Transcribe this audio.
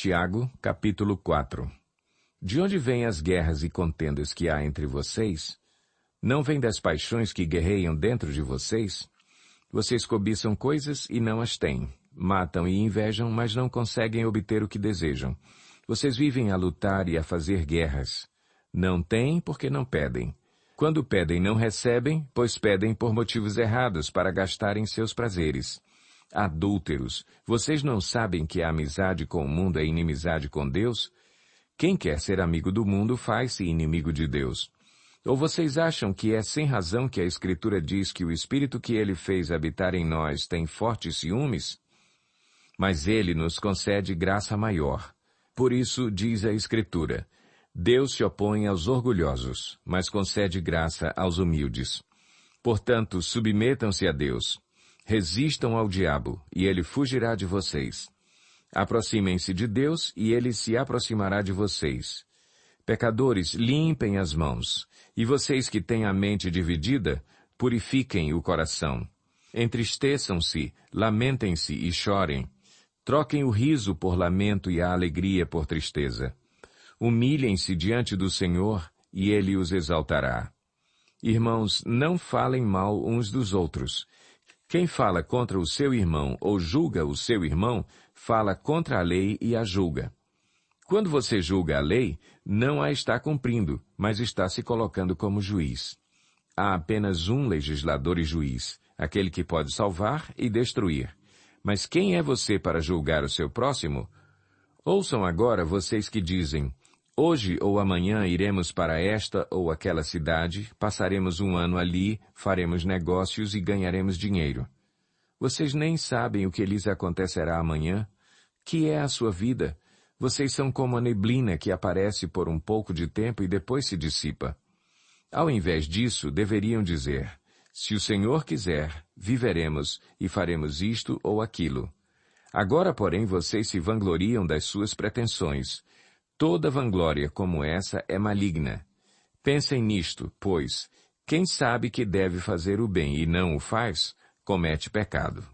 Tiago, capítulo 4 De onde vêm as guerras e contendas que há entre vocês? Não vêm das paixões que guerreiam dentro de vocês? Vocês cobiçam coisas e não as têm. Matam e invejam, mas não conseguem obter o que desejam. Vocês vivem a lutar e a fazer guerras. Não têm porque não pedem. Quando pedem, não recebem, pois pedem por motivos errados para gastarem seus prazeres. Adúlteros, vocês não sabem que a amizade com o mundo é inimizade com Deus? Quem quer ser amigo do mundo faz-se inimigo de Deus. Ou vocês acham que é sem razão que a Escritura diz que o Espírito que ele fez habitar em nós tem fortes ciúmes? Mas ele nos concede graça maior. Por isso, diz a Escritura, Deus se opõe aos orgulhosos, mas concede graça aos humildes. Portanto, submetam-se a Deus, Resistam ao diabo, e ele fugirá de vocês. Aproximem-se de Deus, e ele se aproximará de vocês. Pecadores, limpem as mãos, e vocês que têm a mente dividida, purifiquem o coração. Entristeçam-se, lamentem-se e chorem. Troquem o riso por lamento e a alegria por tristeza. Humilhem-se diante do Senhor, e ele os exaltará. Irmãos, não falem mal uns dos outros, quem fala contra o seu irmão ou julga o seu irmão, fala contra a lei e a julga. Quando você julga a lei, não a está cumprindo, mas está se colocando como juiz. Há apenas um legislador e juiz, aquele que pode salvar e destruir. Mas quem é você para julgar o seu próximo? Ouçam agora vocês que dizem, Hoje ou amanhã iremos para esta ou aquela cidade, passaremos um ano ali, faremos negócios e ganharemos dinheiro. Vocês nem sabem o que lhes acontecerá amanhã. Que é a sua vida? Vocês são como a neblina que aparece por um pouco de tempo e depois se dissipa. Ao invés disso, deveriam dizer, se o Senhor quiser, viveremos e faremos isto ou aquilo. Agora, porém, vocês se vangloriam das suas pretensões. Toda vanglória como essa é maligna. Pensem nisto, pois, quem sabe que deve fazer o bem e não o faz, comete pecado.